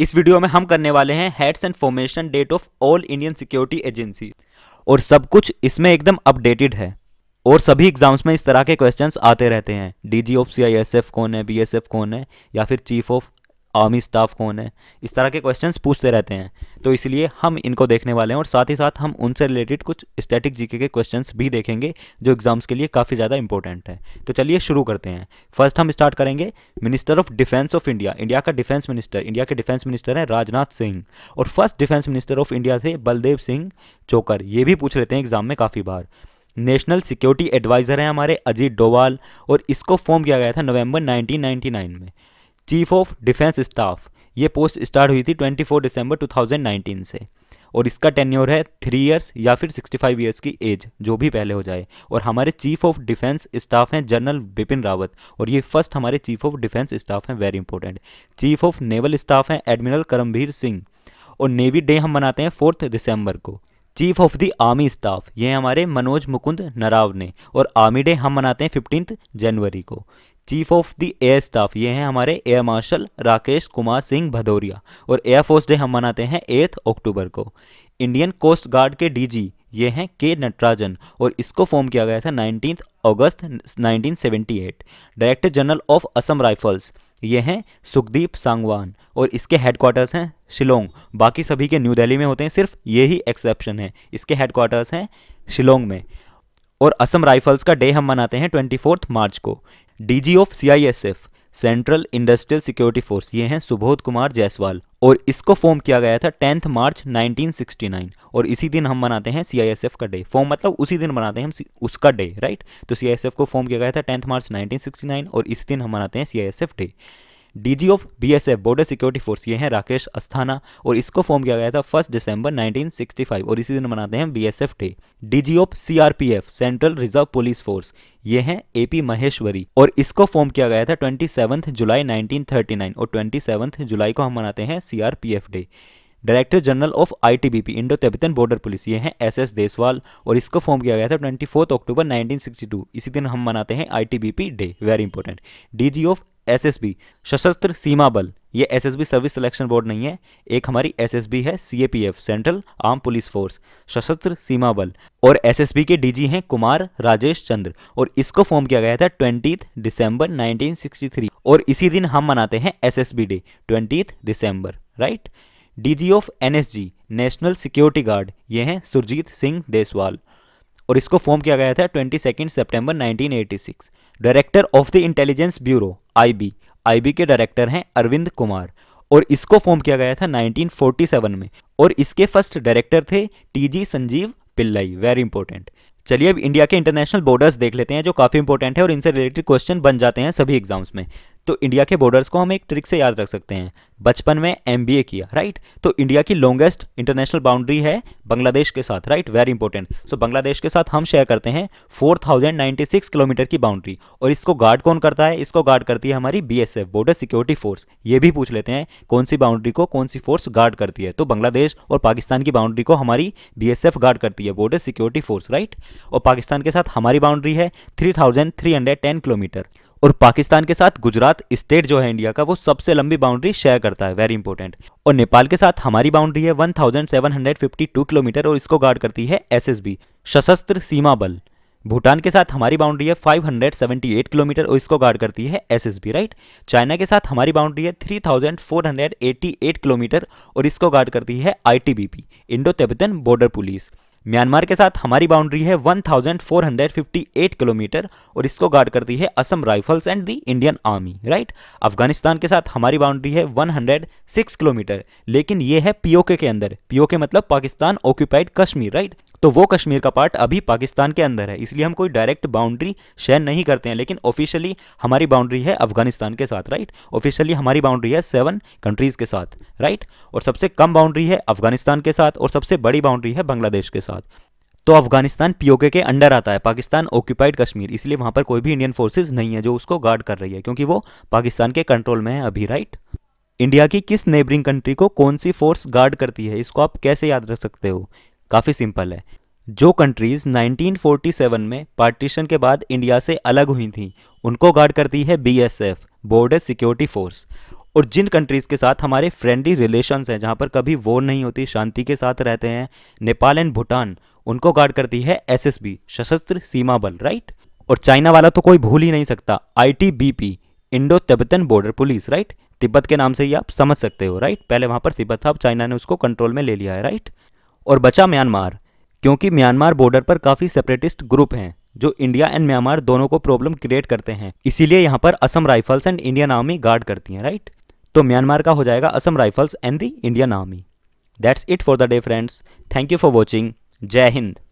इस वीडियो में हम करने वाले हैं heads and formation date of all Indian security agency और सब कुछ इसमें एकदम अपडेटेड है और सभी एग्जाम्स में इस तरह के क्वेश्चंस आते रहते हैं डीजी ऑफ सीआईएसएफ कौन है बीएसएफ कौन है या फिर चीफ ऑफ आर्मी स्टाफ कौन है इस तरह के क्वेश्चन पूछते रहते हैं तो इसलिए हम इनको देखने वाले हैं और साथ ही साथ हम उनसे रिलेटेड कुछ स्टैटिक जीके के क्वेश्चन भी देखेंगे जो एग्जाम्स के लिए काफ़ी ज़्यादा इंपॉर्टेंट है तो चलिए शुरू करते हैं फर्स्ट हम स्टार्ट करेंगे minister of defence of India India का डिफेंस मिनिस्टर इंडिया के डिफेंस मिनिस्टर हैं राजनाथ सिंह और first defence minister of India थे बलदेव सिंह चोकर ये भी पूछ लेते हैं एग्जाम में काफ़ी बार नेशनल सिक्योरिटी एडवाइज़र हैं हमारे अजीत डोवाल और इसको फॉर्म किया गया था नवंबर 1999 में चीफ ऑफ डिफेंस स्टाफ ये पोस्ट स्टार्ट हुई थी 24 दिसंबर 2019 से और इसका टेन्योर है थ्री इयर्स या फिर 65 इयर्स की एज जो भी पहले हो जाए और हमारे चीफ ऑफ डिफेंस स्टाफ हैं जनरल बिपिन रावत और ये फर्स्ट हमारे चीफ ऑफ डिफेंस स्टाफ हैं very important chief of naval staff हैं एडमिरल करमवीर सिंह और नेवी डे हम मनाते हैं फोर्थ दिसंबर को chief of the army staff ये हमारे मनोज मुकुंद नराव ने और आर्मी डे हम मनाते हैं फिफ्टींथ जनवरी को chief of the air staff ये हैं हमारे एयर मार्शल राकेश कुमार सिंह भदौरिया और एयरफोर्स डे हम मनाते हैं एथ अक्टूबर को इंडियन कोस्ट गार्ड के डीजी ये हैं के नटराजन और इसको फॉर्म किया गया था नाइनटीन अगस्त 1978 director general of Assam rifles ये हैं सुखदीप सांगवान और इसके हेडक्वार्टर्स हैं शिलोंग बाकी सभी के न्यू दिल्ली में होते हैं सिर्फ ये ही एक्सेप्शन है इसके हेडक्वार्टर्स हैं शिलोंग में और असम राइफल्स का डे हम मनाते हैं ट्वेंटी मार्च को DG of CISF central industrial security force ये हैं सुबोध कुमार जायसवाल और इसको फॉर्म किया गया था टेंथ मार्च 1969 और इसी दिन हम मनाते हैं सीआईएसएफ का डे फॉर्म मतलब उसी दिन मनाते हैं हम उसका डे राइट तो सीआईएसएफ को फॉर्म किया गया था टेंथ मार्च 1969 और इसी दिन हम मनाते हैं CISF day DG of BSF border security force ये हैं राकेश अस्थाना और इसको फॉर्म किया गया था फर्स्ट दिसंबर 1965 और इसी दिन मनाते हैं BSF day DG of CRPF central reserve police force ये हैं एपी महेश्वरी और इसको फॉर्म किया गया था ट्वेंटी जुलाई नाइन और ट्वेंटी जुलाई को हम मनाते हैं CRPF day director general of ITBP Indo Tibetan border police ये हैं एस एस देसवाल और इसको फॉर्म किया गया था ट्वेंटी अक्टूबर 1962 इसी दिन हम मनाते हैं ITBP day very important DG of SSB Sashastra Seema बल ये एसएसबी सर्विस सिलेक्शन बोर्ड नहीं है एक हमारी एसएसबी है CAPF central arm police force Sashastra Seema बल और एसएसबी के डीजी हैं कुमार राजेश चंद्र और इसको फॉर्म किया गया था ट्वेंटी दिसंबर 1963 और इसी दिन हम मनाते हैं एसएसबी डे ट्वेंटी दिसंबर right DG of NSG national security guard ये हैं सुरजीत सिंह देसवाल और इसको फॉर्म किया गया था twenty second September nineteen eighty six director of the intelligence bureau IB IB के डायरेक्टर हैं अरविंद कुमार और इसको फॉर्म किया गया था 1947 में और इसके फर्स्ट डायरेक्टर थे TG Sanjeevi Pillai very important चलिए अब इंडिया के इंटरनेशनल बॉर्डर्स देख लेते हैं जो काफ़ी इंपॉर्टेंट है और इनसे रिलेटेड क्वेश्चन बन जाते हैं सभी एग्जाम्स में तो इंडिया के बॉर्डर्स को हम एक ट्रिक से याद रख सकते हैं बचपन में एम किया राइट तो इंडिया की लॉन्गेस्ट इंटरनेशनल बाउंड्री है बांग्लादेश के साथ right very important so Bangladesh के साथ हम शेयर करते हैं 4096 किलोमीटर की बाउंड्री और इसको गार्ड कौन करता है इसको गार्ड करती है हमारी बी बॉर्डर सिक्योरिटी फोर्स ये भी पूछ लेते हैं कौन सी बाउंड्री को कौन सी फोर्स गार्ड करती है तो बांग्लादेश और पाकिस्तान की बाउंड्री को हमारी बी गार्ड करती है बॉर्डर सिक्योरिटी फोर्स राइट और पाकिस्तान के साथ हमारी बाउंड्री है three thousand three hundred ten kilometre और पाकिस्तान के साथ गुजरात स्टेट जो है इंडिया का वो सबसे लंबी बाउंड्री शेयर करता है वेरी इंपॉर्टेंट और नेपाल के साथ हमारी बाउंड्री है 1752 किलोमीटर और इसको गार्ड करती है एसएसबी सशस्त्र सीमा बल भूटान के साथ हमारी बाउंड्री है 578 किलोमीटर और इसको गार्ड करती है एसएसबी राइट चाइना के साथ हमारी बाउंड्री है 3488 किलोमीटर और इसको गार्ड करती है ITBP Indo Tibetan border police Myanmar के साथ हमारी बाउंड्री है 1458 किलोमीटर और इसको गार्ड करती है Assam rifles and the Indian army right Afghanistan के साथ हमारी बाउंड्री है 106 किलोमीटर लेकिन ये है पीओके के अंदर पीओके मतलब पाकिस्तान ऑक्यूपाइड कश्मीर राइट तो वो कश्मीर का पार्ट अभी पाकिस्तान के अंदर है इसलिए हम कोई डायरेक्ट बाउंड्री शेयर नहीं करते हैं लेकिन ऑफिशियली हमारी बाउंड्री है अफगानिस्तान के साथ राइट ऑफिशियली हमारी बाउंड्री है सेवन कंट्रीज़ के साथ राइट और सबसे कम बाउंड्री है अफगानिस्तान के साथ और सबसे बड़ी बाउंड्री है बांग्लादेश के साथ तो अफगानिस्तान पीओके के अंडर आता है पाकिस्तान ऑक्यूपाइड कश्मीर इसलिए वहां पर कोई भी इंडियन फोर्सेज नहीं है जो उसको गार्ड कर रही है क्योंकि वो पाकिस्तान के कंट्रोल में है अभी राइट इंडिया की किस नेबरिंग कंट्री को कौन सी फोर्स गार्ड करती है इसको आप कैसे याद रख सकते हो काफ़ी सिंपल है जो कंट्रीज़ 1947 में पार्टीशन के बाद इंडिया से अलग हुई थी उनको गार्ड करती है बीएसएफ बॉर्डर सिक्योरिटी फोर्स और जिन कंट्रीज़ के साथ हमारे फ्रेंडली रिलेशंस हैं जहां पर कभी वॉर नहीं होती शांति के साथ रहते हैं नेपाल एंड भूटान उनको गार्ड करती है एसएसबी सशस्त्र सीमा बल राइट और चाइना वाला तो कोई भूल ही नहीं सकता ITBP Indo Tibetan border police right Tibet के नाम से ही आप समझ सकते हो राइट पहले वहां पर तिब्बत था अब चाइना ने उसको कंट्रोल में ले लिया है राइट और बचा म्यांमार क्योंकि म्यांमार बॉर्डर पर काफ़ी सेपरेटिस्ट ग्रुप हैं जो इंडिया एंड म्यांमार दोनों को प्रॉब्लम क्रिएट करते हैं इसीलिए यहाँ पर Assam rifles and Indian army guard करती हैं राइट तो म्यांमार का हो जाएगा Assam rifles and the Indian army that's it for the day friends thank you for watching Jai Hind